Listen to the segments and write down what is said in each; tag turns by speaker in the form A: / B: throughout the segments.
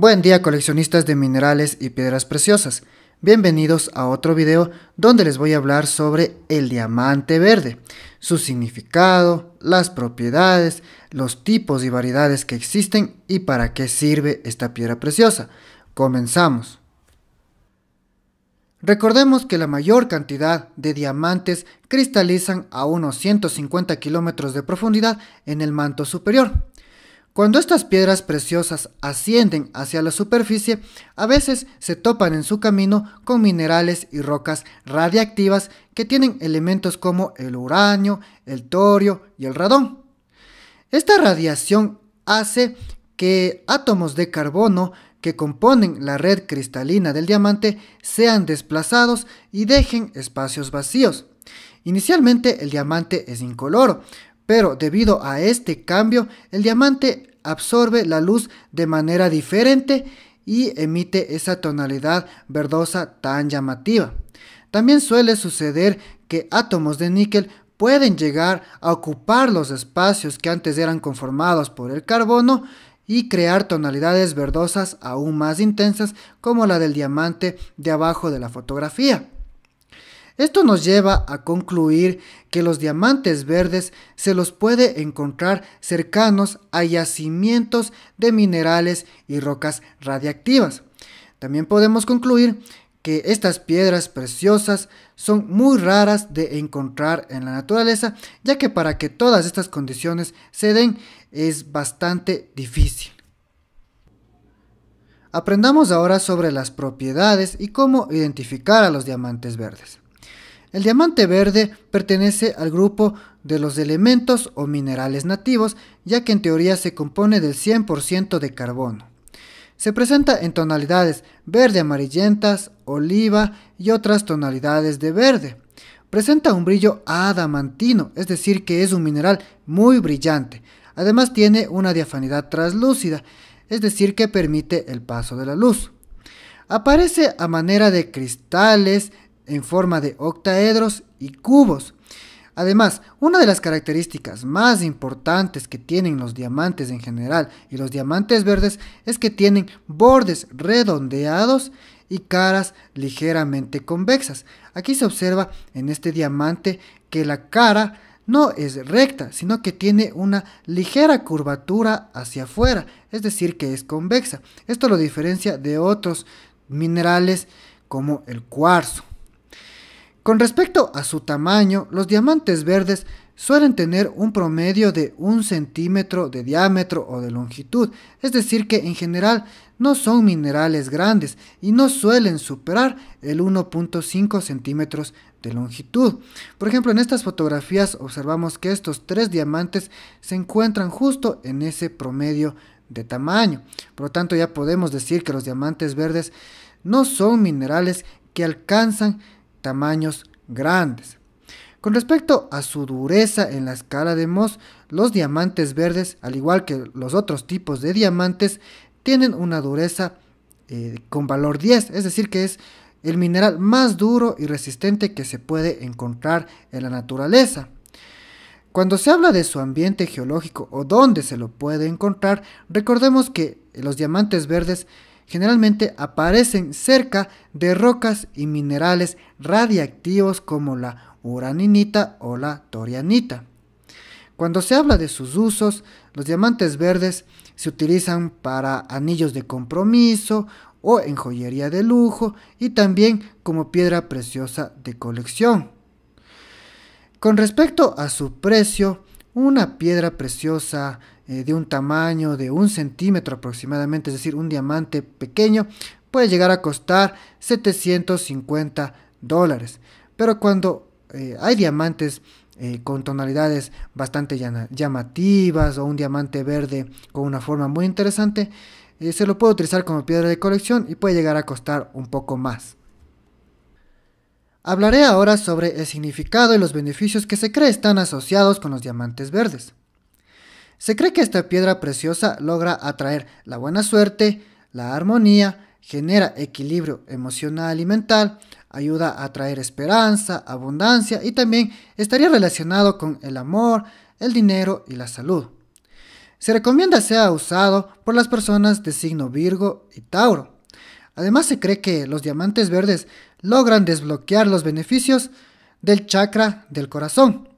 A: Buen día coleccionistas de minerales y piedras preciosas. Bienvenidos a otro video donde les voy a hablar sobre el diamante verde, su significado, las propiedades, los tipos y variedades que existen y para qué sirve esta piedra preciosa. Comenzamos. Recordemos que la mayor cantidad de diamantes cristalizan a unos 150 kilómetros de profundidad en el manto superior. Cuando estas piedras preciosas ascienden hacia la superficie, a veces se topan en su camino con minerales y rocas radiactivas que tienen elementos como el uranio, el torio y el radón. Esta radiación hace que átomos de carbono que componen la red cristalina del diamante sean desplazados y dejen espacios vacíos. Inicialmente el diamante es incoloro, pero debido a este cambio el diamante absorbe la luz de manera diferente y emite esa tonalidad verdosa tan llamativa. También suele suceder que átomos de níquel pueden llegar a ocupar los espacios que antes eran conformados por el carbono y crear tonalidades verdosas aún más intensas como la del diamante de abajo de la fotografía. Esto nos lleva a concluir que los diamantes verdes se los puede encontrar cercanos a yacimientos de minerales y rocas radiactivas. También podemos concluir que estas piedras preciosas son muy raras de encontrar en la naturaleza, ya que para que todas estas condiciones se den es bastante difícil. Aprendamos ahora sobre las propiedades y cómo identificar a los diamantes verdes. El diamante verde pertenece al grupo de los elementos o minerales nativos, ya que en teoría se compone del 100% de carbono. Se presenta en tonalidades verde amarillentas, oliva y otras tonalidades de verde. Presenta un brillo adamantino, es decir, que es un mineral muy brillante. Además tiene una diafanidad translúcida, es decir, que permite el paso de la luz. Aparece a manera de cristales, en forma de octaedros y cubos. Además, una de las características más importantes que tienen los diamantes en general y los diamantes verdes es que tienen bordes redondeados y caras ligeramente convexas. Aquí se observa en este diamante que la cara no es recta, sino que tiene una ligera curvatura hacia afuera, es decir, que es convexa. Esto lo diferencia de otros minerales como el cuarzo. Con respecto a su tamaño, los diamantes verdes suelen tener un promedio de un centímetro de diámetro o de longitud, es decir que en general no son minerales grandes y no suelen superar el 1.5 centímetros de longitud. Por ejemplo, en estas fotografías observamos que estos tres diamantes se encuentran justo en ese promedio de tamaño. Por lo tanto, ya podemos decir que los diamantes verdes no son minerales que alcanzan tamaños grandes. Con respecto a su dureza en la escala de Mohs, los diamantes verdes, al igual que los otros tipos de diamantes, tienen una dureza eh, con valor 10, es decir, que es el mineral más duro y resistente que se puede encontrar en la naturaleza. Cuando se habla de su ambiente geológico o dónde se lo puede encontrar, recordemos que los diamantes verdes generalmente aparecen cerca de rocas y minerales radiactivos como la uraninita o la torianita. Cuando se habla de sus usos, los diamantes verdes se utilizan para anillos de compromiso o en joyería de lujo y también como piedra preciosa de colección. Con respecto a su precio, una piedra preciosa eh, de un tamaño de un centímetro aproximadamente, es decir, un diamante pequeño, puede llegar a costar 750 dólares. Pero cuando eh, hay diamantes eh, con tonalidades bastante llamativas o un diamante verde con una forma muy interesante, se lo puede utilizar como piedra de colección y puede llegar a costar un poco más. Hablaré ahora sobre el significado y los beneficios que se cree están asociados con los diamantes verdes. Se cree que esta piedra preciosa logra atraer la buena suerte, la armonía, genera equilibrio emocional y mental, ayuda a atraer esperanza, abundancia y también estaría relacionado con el amor, el dinero y la salud. Se recomienda sea usado por las personas de signo Virgo y Tauro. Además se cree que los diamantes verdes logran desbloquear los beneficios del chakra del corazón.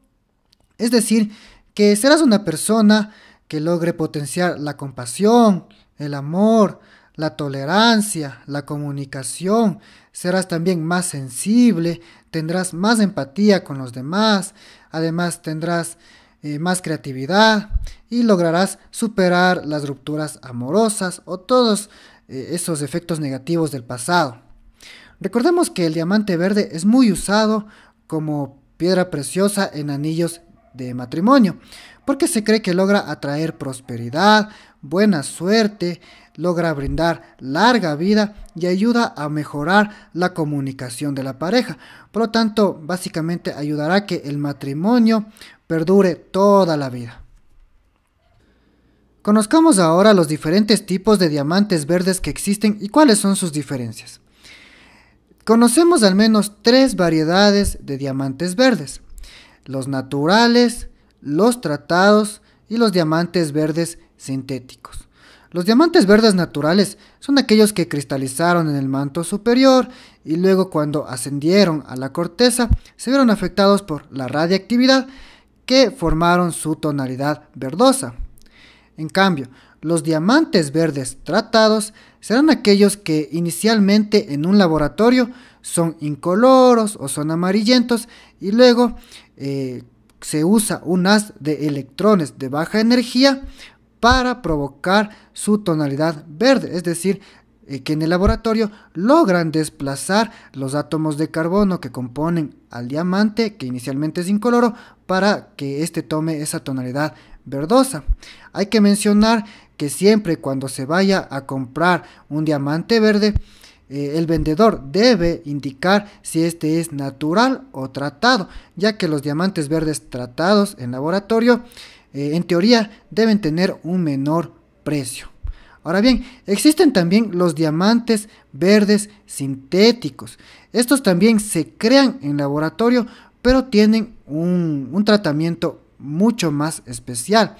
A: Es decir, que serás una persona que logre potenciar la compasión, el amor, la tolerancia, la comunicación, serás también más sensible, tendrás más empatía con los demás, además tendrás eh, más creatividad y lograrás superar las rupturas amorosas o todos eh, esos efectos negativos del pasado. Recordemos que el diamante verde es muy usado como piedra preciosa en anillos de matrimonio, porque se cree que logra atraer prosperidad, buena suerte, logra brindar larga vida y ayuda a mejorar la comunicación de la pareja. Por lo tanto, básicamente ayudará a que el matrimonio perdure toda la vida. Conozcamos ahora los diferentes tipos de diamantes verdes que existen y cuáles son sus diferencias. Conocemos al menos tres variedades de diamantes verdes los naturales, los tratados y los diamantes verdes sintéticos. Los diamantes verdes naturales son aquellos que cristalizaron en el manto superior y luego cuando ascendieron a la corteza se vieron afectados por la radiactividad que formaron su tonalidad verdosa. En cambio, los diamantes verdes tratados serán aquellos que inicialmente en un laboratorio son incoloros o son amarillentos y luego eh, se usa un haz de electrones de baja energía para provocar su tonalidad verde, es decir, eh, que en el laboratorio logran desplazar los átomos de carbono que componen al diamante, que inicialmente es incoloro, para que éste tome esa tonalidad verdosa. Hay que mencionar que siempre cuando se vaya a comprar un diamante verde, eh, el vendedor debe indicar si este es natural o tratado, ya que los diamantes verdes tratados en laboratorio, eh, en teoría, deben tener un menor precio. Ahora bien, existen también los diamantes verdes sintéticos. Estos también se crean en laboratorio, pero tienen un tratamiento mucho más especial.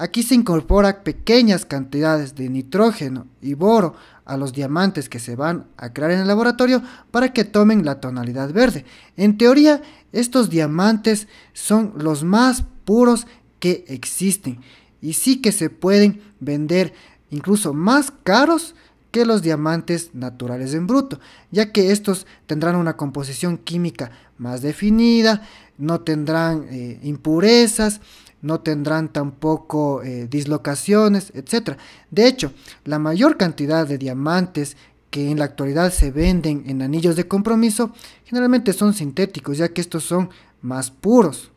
A: Aquí se incorporan pequeñas cantidades de nitrógeno y boro a los diamantes que se van a crear en el laboratorio para que tomen la tonalidad verde. En teoría, estos diamantes son los más puros que existen y sí que se pueden vender incluso más caros que los diamantes naturales en bruto, ya que estos tendrán una composición química más definida, no tendrán eh, impurezas, no tendrán tampoco eh, dislocaciones, etcétera. De hecho, la mayor cantidad de diamantes que en la actualidad se venden en anillos de compromiso generalmente son sintéticos, ya que estos son más puros.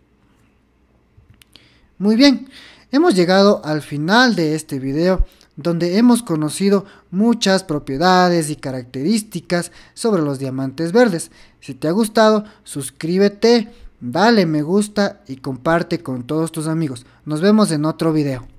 A: Muy bien, hemos llegado al final de este video donde hemos conocido muchas propiedades y características sobre los diamantes verdes. Si te ha gustado, suscríbete dale me gusta y comparte con todos tus amigos. Nos vemos en otro video.